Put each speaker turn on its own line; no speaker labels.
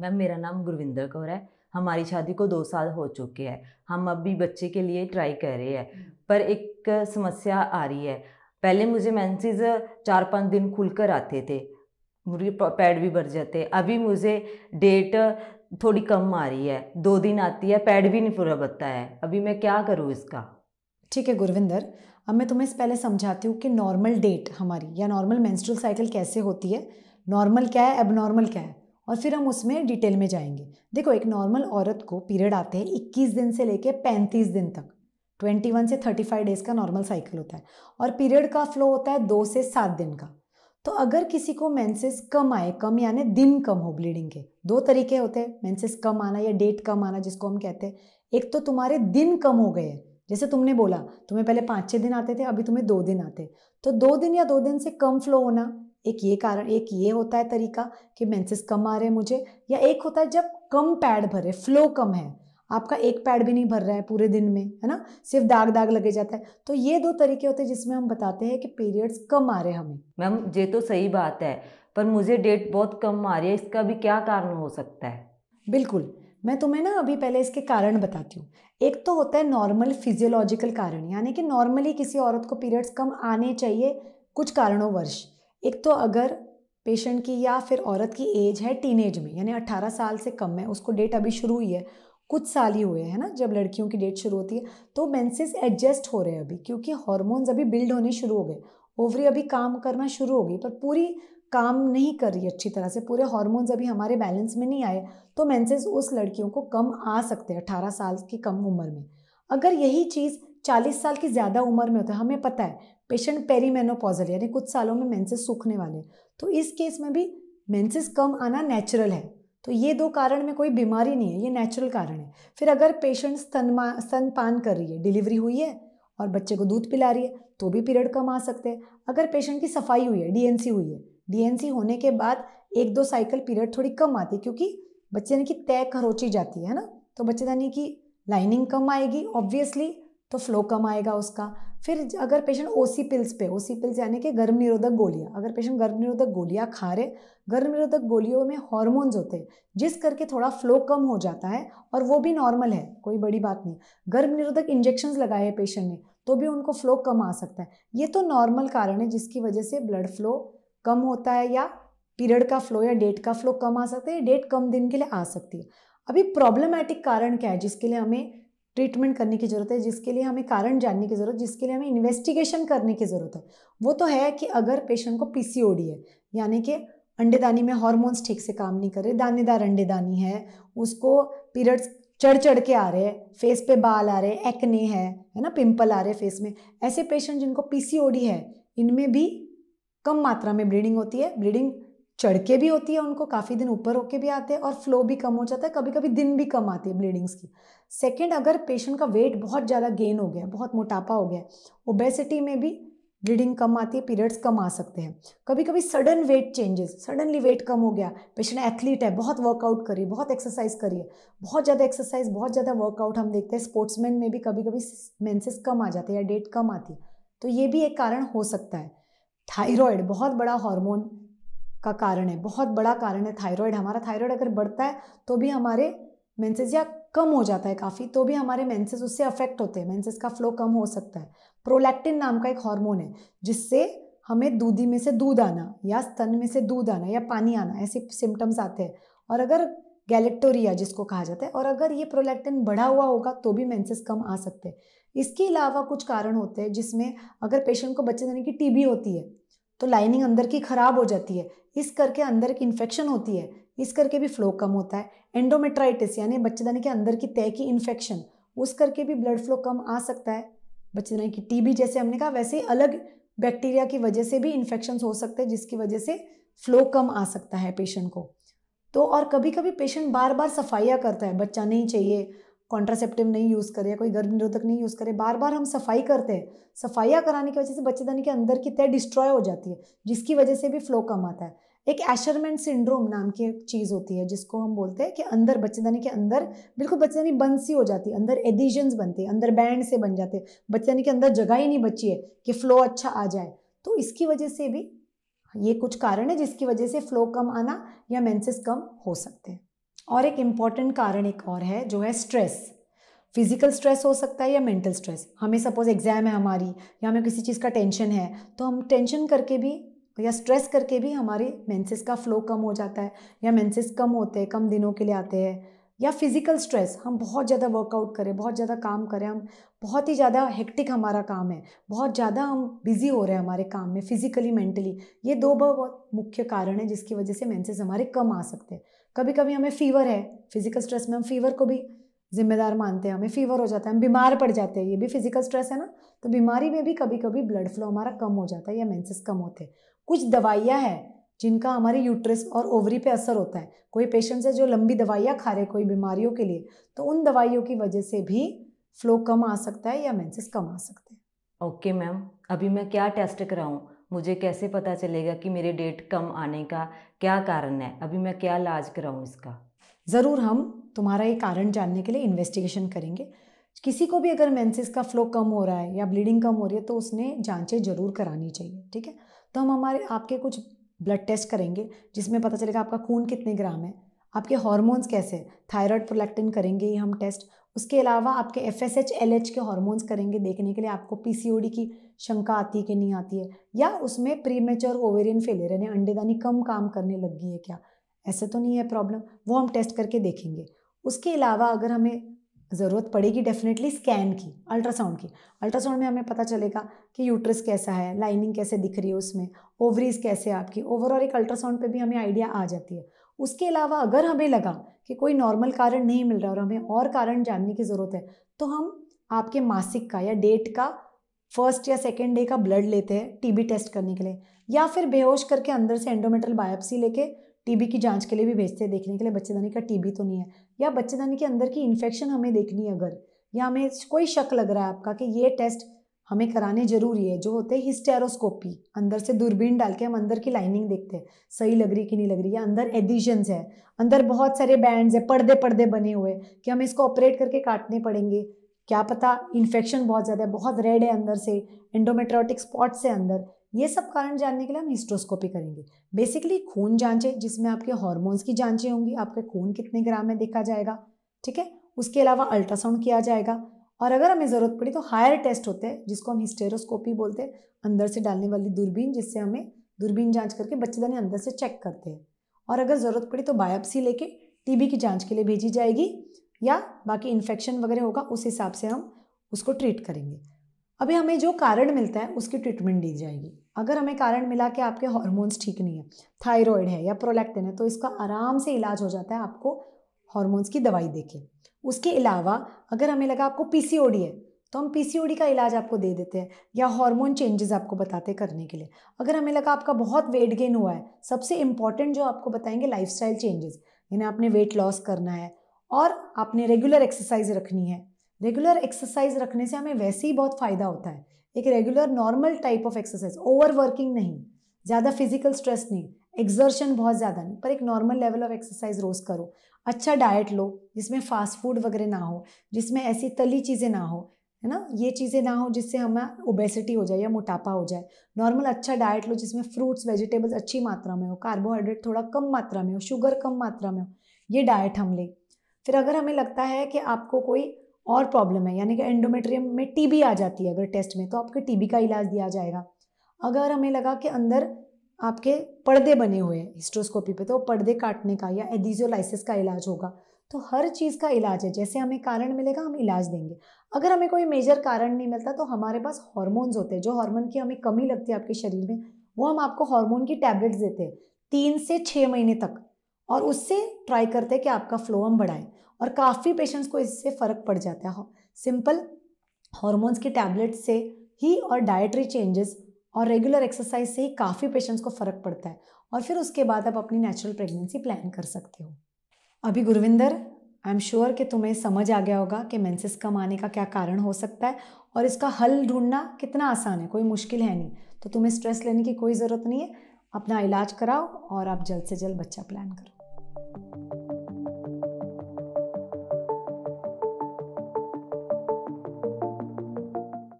Ma'am मेरा नाम गुरविंदर कौर है हमारी शादी को दो साल हो चुके हैं हम अभी बच्चे के लिए ट्राई कर रहे हैं हम्म। पर एक समस्या आ रही है पहले मुझे मैंसेज चार पाँच दिन खुल कर आते थे मुझे पैड भी भर जाते अभी मुझे डेट थोड़ी कम आ रही है दो दिन आती है पैड भी नहीं पूरा बता है अभी मैं क्या करूँ इसका ठीक है गुरविंदर अब मैं तुम्हें इस पहले समझाती हूँ कि नॉर्मल डेट हमारी या नॉर्मल मेंस्ट्रुअल साइकिल कैसे होती है नॉर्मल क्या है एबनॉर्मल क्या है और फिर हम उसमें डिटेल में जाएंगे देखो एक नॉर्मल औरत को पीरियड आते हैं इक्कीस दिन से लेकर पैंतीस दिन तक 21 से 35 डेज़ का नॉर्मल साइकिल होता है और पीरियड का फ्लो होता है दो से सात दिन का तो अगर किसी को मेंसेस कम आए कम यानी दिन कम हो ब्लीडिंग के दो तरीके होते हैं मेंसेस कम आना या डेट कम आना जिसको हम कहते हैं एक तो तुम्हारे दिन कम हो गए हैं जैसे तुमने बोला तुम्हें पहले पाँच छः दिन आते थे अभी तुम्हें दो दिन आते तो दो दिन या दो दिन से कम फ्लो होना एक ये कारण एक ये होता है तरीका कि मेंसेस कम आ रहे हैं मुझे या एक होता है जब कम पैड भरे फ्लो कम है आपका एक पैड भी नहीं भर रहा है पूरे दिन में है ना सिर्फ दाग दाग लगे जाता है तो ये दो तरीके होते हैं जिसमें हम बताते हैं कि पीरियड्स कम आ रहे हैं हमें मैम ये तो सही बात है पर मुझे डेट बहुत कम आ रही है इसका भी क्या कारण हो सकता है बिल्कुल मैं तुम्हें ना अभी पहले इसके कारण बताती हूँ एक तो होता है नॉर्मल फिजियोलॉजिकल कारण यानी कि नॉर्मली किसी औरत को पीरियड्स कम आने चाहिए कुछ कारणों वर्ष एक तो अगर पेशेंट की या फिर औरत की एज है टीनेज में यानी 18 साल से कम है उसको डेट अभी शुरू हुई है कुछ साल ही हुए हैं ना जब लड़कियों की डेट शुरू होती है तो मेंसेस एडजस्ट हो रहे हैं अभी क्योंकि हॉर्मोन्स अभी बिल्ड होने शुरू हो गए ओवरी अभी काम करना शुरू हो गई पर पूरी काम नहीं कर रही अच्छी तरह से पूरे हॉर्मोन्स अभी हमारे बैलेंस में नहीं आए तो मेंसेस उस लड़कियों को कम आ सकते हैं अठारह साल की कम उम्र में अगर यही चीज़ चालीस साल की ज़्यादा उम्र में होता है हमें पता है पेशेंट पेरीमेनोपॉजल यानी कुछ सालों में मेंसेस सूखने वाले तो इस केस में भी मेंसेस कम आना नेचुरल है तो ये दो कारण में कोई बीमारी नहीं है ये नेचुरल कारण है फिर अगर पेशेंट स्तनमा स्तनपान कर रही है डिलीवरी हुई है और बच्चे को दूध पिला रही है तो भी पीरियड कम आ सकते हैं अगर पेशेंट की सफाई हुई है डीएनसी हुई है डीएनसी होने के बाद एक दो साइकिल पीरियड थोड़ी कम आती है क्योंकि बच्चे की तय खरोची जाती है ना तो बच्चेदानी की लाइनिंग कम आएगी ऑब्वियसली तो फ्लो कम आएगा उसका फिर अगर पेशेंट ओसी पिल्स पे ओसी पिल्स यानी कि गर्भ निरोधक गोलियाँ अगर पेशेंट गर्भ निरोधक गोलियाँ खा रहे गर्भ निरोधक गोलियों में हॉर्मोन्स होते हैं जिस करके थोड़ा फ्लो कम हो जाता है और वो भी नॉर्मल है कोई बड़ी बात नहीं गर्भ निरोधक इंजेक्शन लगाए हैं पेशेंट ने तो भी उनको फ्लो कम आ सकता है ये तो नॉर्मल कारण है जिसकी वजह से ब्लड फ्लो कम होता है या पीरियड का फ्लो या डेट का फ्लो कम आ सकता है या डेट कम दिन के लिए आ सकती है अभी प्रॉब्लमेटिक कारण क्या है जिसके लिए हमें ट्रीटमेंट करने की ज़रूरत है जिसके लिए हमें कारण जानने की ज़रूरत जिसके लिए हमें इन्वेस्टिगेशन करने की ज़रूरत है वो तो है कि अगर पेशेंट को पीसीओडी है यानी कि अंडेदानी में हॉर्मोन्स ठीक से काम नहीं कर रहे दानेदार अंडेदानी है उसको पीरियड्स चढ़ चढ़ के आ रहे हैं फेस पे बाल आ रहे हैं एक्ने है है ना पिंपल आ रहे हैं फेस में ऐसे पेशेंट जिनको पीसीओडी है इनमें भी कम मात्रा में ब्लीडिंग होती है ब्लीडिंग चढ़ के भी होती है उनको काफ़ी दिन ऊपर होके भी आते हैं और फ्लो भी कम हो जाता है कभी कभी दिन भी कम आती है ब्लीडिंग्स की सेकेंड अगर पेशेंट का वेट बहुत ज़्यादा गेन हो गया बहुत मोटापा हो गया ओबेसिटी में भी ब्लीडिंग कम आती है पीरियड्स कम आ सकते हैं कभी कभी sudden weight changes suddenly weight कम हो गया पेशेंट एथलीट है बहुत वर्कआउट करिए बहुत एक्सरसाइज करिए बहुत ज़्यादा एक्सरसाइज बहुत ज़्यादा वर्कआउट हम देखते हैं स्पोर्ट्समैन में भी कभी कभी मेंसेस कम आ जाते हैं या डेट कम आती है तो ये भी एक कारण हो सकता है थायरॉयड बहुत बड़ा हार्मोन का कारण है बहुत बड़ा कारण है थायराइड हमारा थायराइड अगर बढ़ता है तो भी हमारे मेंसेस या कम हो जाता है काफ़ी तो भी हमारे मेंसेस उससे अफेक्ट होते हैं मेंसेस का फ्लो कम हो सकता है प्रोलैक्टिन नाम का एक हार्मोन है जिससे हमें दूधी में से दूध आना या स्तन में से दूध आना या पानी आना ऐसे सिम्टम्स आते हैं और अगर गैलेक्टोरिया जिसको कहा जाता है और अगर ये प्रोलैक्टिन बढ़ा हुआ होगा तो भी मेंसेस कम आ सकते हैं इसके अलावा कुछ कारण होते हैं जिसमें अगर पेशेंट को बच्चे देने की टीबी होती है तो लाइनिंग अंदर की ख़राब हो जाती है इस करके अंदर की इन्फेक्शन होती है इस करके भी फ्लो कम होता है एंडोमेट्राइटिस यानी बच्चेदानी के अंदर की तय की इन्फेक्शन उस करके भी ब्लड फ्लो कम आ सकता है बच्चेदानी की टीबी जैसे हमने कहा वैसे ही अलग बैक्टीरिया की वजह से भी इन्फेक्शन हो सकते हैं जिसकी वजह से फ्लो कम आ सकता है पेशेंट को तो और कभी कभी पेशेंट बार बार सफाइयाँ करता है बच्चा नहीं चाहिए कॉन्ट्रासेप्टिव नहीं यूज़ करे कोई गर्भ निरोधक नहीं यूज़ करे बार बार हम सफाई करते हैं सफाइयाँ कराने की वजह से बच्चेदानी के अंदर की तय डिस्ट्रॉय हो जाती है जिसकी वजह से भी फ्लो कम आता है एक एशरमेंट सिंड्रोम नाम की एक चीज़ होती है जिसको हम बोलते हैं कि अंदर बच्चेदानी के अंदर बिल्कुल बच्चेदानी बंद सी हो जाती है अंदर एडिजन्स बनते हैं अंदर बैंड से बन जाते हैं बच्चेदानी के अंदर जगह ही नहीं बची है कि फ्लो अच्छा आ जाए तो इसकी वजह से भी ये कुछ कारण है जिसकी वजह से फ्लो कम आना या मेंसेस कम हो सकते हैं और एक इम्पॉर्टेंट कारण एक और है जो है स्ट्रेस फिजिकल स्ट्रेस हो सकता है या मेंटल स्ट्रेस हमें सपोज एग्ज़ाम है हमारी या हमें किसी चीज़ का टेंशन है तो हम टेंशन करके भी या स्ट्रेस करके भी हमारे मेंसेस का फ्लो कम हो जाता है या मेंसेस कम होते हैं कम दिनों के लिए आते हैं या फिज़िकल स्ट्रेस हम बहुत ज़्यादा वर्कआउट करें बहुत ज़्यादा काम करें हम बहुत ही ज़्यादा हेक्टिक हमारा काम है बहुत ज़्यादा हम बिज़ी हो रहे हैं हमारे काम में फिज़िकली मेंटली ये दो बहुत मुख्य कारण है जिसकी वजह से मेंसेस हमारे कम आ सकते हैं कभी कभी हमें फीवर है फिजिकल स्ट्रेस में हम फीवर को भी जिम्मेदार मानते हैं हमें फीवर हो जाता है हम बीमार पड़ जाते हैं ये भी फिजिकल स्ट्रेस है ना तो बीमारी में भी कभी कभी ब्लड फ्लो हमारा कम हो जाता है या मेंसेस कम होते हैं कुछ दवाइयाँ हैं जिनका हमारे यूट्रस और ओवरी पे असर होता है कोई पेशेंट्स है जो लंबी दवाइयाँ खा रहे कोई बीमारियों के लिए तो उन दवाइयों की वजह से भी फ्लो कम आ सकता है या मेंसेस कम आ सकते हैं ओके मैम अभी मैं क्या टेस्ट कराऊँ मुझे कैसे पता चलेगा कि मेरे डेट कम आने का क्या कारण है अभी मैं क्या इलाज कराऊँ इसका ज़रूर हम तुम्हारा ये कारण जानने के लिए इन्वेस्टिगेशन करेंगे किसी को भी अगर मेंसेस का फ्लो कम हो रहा है या ब्लीडिंग कम हो रही है तो उसने जांचें जरूर करानी चाहिए ठीक है तो हम हमारे आपके कुछ ब्लड टेस्ट करेंगे जिसमें पता चलेगा आपका खून कितने ग्राम है आपके हॉर्मोन्स कैसे हैं थायराइड प्रोलैक्टिन करेंगे ये हम टेस्ट उसके अलावा आपके F S H L H के हॉर्मोन्स करेंगे देखने के लिए आपको पी सी ओ डी की शंका आती है कि नहीं आती है या उसमें प्री मेच्योर ओवेरियन फेलियर यानी अंडेदानी कम काम करने लगी है क्या ऐसे तो नहीं है प्रॉब्लम वो हम टेस्ट करके देखेंगे उसके अलावा अगर हमें ज़रूरत पड़ेगी डेफिनेटली स्कैन की अल्ट्रासाउंड की अल्ट्रासाउंड में हमें पता चलेगा कि यूट्रस कैसा है लाइनिंग कैसे दिख रही है उसमें ओवरीज कैसे आपकी ओवरऑल एक अल्ट्रासाउंड पे भी हमें आइडिया आ जाती है उसके अलावा अगर हमें लगा कि कोई नॉर्मल कारण नहीं मिल रहा और हमें और कारण जानने की ज़रूरत है तो हम आपके मासिक का या डेट का फर्स्ट या सेकेंड डे का ब्लड लेते हैं टीबी टेस्ट करने के लिए या फिर बेहोश करके अंदर से एंडोमेट्रल बायोप्सी लेके टीबी की जांच के लिए भी भेजते हैं देखने के लिए बच्चेदानी का टीबी तो नहीं है या बच्चेदानी के अंदर की इन्फेक्शन हमें देखनी है अगर या हमें कोई शक लग रहा है आपका कि ये टेस्ट हमें कराने जरूरी है जो होते हैं हिस्टेरोस्कोपी अंदर से दूरबीन डाल के हम अंदर की लाइनिंग देखते हैं सही लग रही कि नहीं लग रही या अंदर एडिशंस है अंदर बहुत सारे बैंड्स है पर्दे पर्दे बने हुए कि हमें इसको ऑपरेट करके काटने पड़ेंगे क्या पता इन्फेक्शन बहुत ज़्यादा है बहुत रेड है अंदर से एंडोमेट्रोटिक स्पॉट्स है अंदर ये सब कारण जानने के लिए हम हिस्ट्रोस्कोपी करेंगे बेसिकली खून जांचें जिसमें आपके हॉर्मोन्स की जांचें होंगी आपके खून कितने ग्राम है देखा जाएगा ठीक है उसके अलावा अल्ट्रासाउंड किया जाएगा और अगर हमें ज़रूरत पड़ी तो हायर टेस्ट होते हैं जिसको हम हिस्टेरोस्कोपी बोलते हैं अंदर से डालने वाली दूरबीन जिससे हमें दूरबीन जांच करके बच्चेदानी अंदर से चेक करते हैं और अगर ज़रूरत पड़ी तो बायोप्सी लेके टीबी की जांच के लिए भेजी जाएगी या बाकी इन्फेक्शन वगैरह होगा उस हिसाब से हम उसको ट्रीट करेंगे अभी हमें जो कारण मिलता है उसकी ट्रीटमेंट दी जाएगी अगर हमें कारण मिला कि आपके हॉर्मोन्स ठीक नहीं है थायराइड है या प्रोलैक्टिन है तो इसका आराम से इलाज हो जाता है आपको हॉर्मोन्स की दवाई देके उसके अलावा अगर हमें लगा आपको पीसीओडी है तो हम पीसीओडी का इलाज आपको दे देते हैं या हार्मोन चेंजेस आपको बताते करने के लिए अगर हमें लगा आपका बहुत वेट गेन हुआ है सबसे इम्पॉर्टेंट जो आपको बताएंगे लाइफ चेंजेस यानी आपने वेट लॉस करना है और आपने रेगुलर एक्सरसाइज रखनी है रेगुलर एक्सरसाइज रखने से हमें वैसे ही बहुत फ़ायदा होता है एक regular normal type of exercise over working नहीं ज़्यादा फिजिकल स्ट्रेस नहीं एक्जर्शन बहुत ज़्यादा नहीं पर एक नॉर्मल लेवल ऑफ एक्सरसाइज रोज़ करो अच्छा डाइट लो जिसमें फास्ट फूड वगैरह ना हो जिसमें ऐसी तली चीज़ें ना हो है ना ये चीज़ें ना हो जिससे हमें ओबेसिटी हो जाए या मोटापा हो जाए नॉर्मल अच्छा डाइट लो जिसमें फ्रूट्स वेजिटेबल्स अच्छी मात्रा में हो कार्बोहाइड्रेट थोड़ा कम मात्रा में हो शुगर कम मात्रा में हो ये डाइट हम लें फिर अगर हमें लगता है कि आपको कोई और प्रॉब्लम है यानी कि एंडोमेट्रियम में टीबी आ जाती है अगर टेस्ट में तो आपके टीबी का इलाज दिया जाएगा अगर हमें लगा कि अंदर आपके पर्दे बने हुए हैं हिस्ट्रोस्कोपी पे तो पर्दे काटने का या एडिजोलाइसिस का इलाज होगा तो हर चीज़ का इलाज है जैसे हमें कारण मिलेगा हम इलाज देंगे अगर हमें कोई मेजर कारण नहीं मिलता तो हमारे पास हॉर्मोन्स होते हैं जो हार्मोन की हमें कमी लगती है आपके शरीर में वो हम आपको हार्मोन की टैबलेट्स देते हैं तीन से छः महीने तक और उससे ट्राई करते हैं कि आपका फ्लो हम बढ़ाएं और काफ़ी पेशेंट्स को इससे फ़र्क पड़ जाता है सिंपल हॉर्मोन्स की टैबलेट से ही और डाइटरी चेंजेस और रेगुलर एक्सरसाइज से ही काफ़ी पेशेंट्स को फ़र्क पड़ता है और फिर उसके बाद आप अपनी नेचुरल प्रेगनेंसी प्लान कर सकते हो अभी गुरविंदर आई एम श्योर कि तुम्हें समझ आ गया होगा कि मेंसेस कम आने का क्या कारण हो सकता है और इसका हल ढूंढना कितना आसान है कोई मुश्किल है नहीं तो तुम्हें स्ट्रेस लेने की कोई ज़रूरत नहीं है अपना इलाज कराओ और आप जल्द से जल्द बच्चा प्लान करो you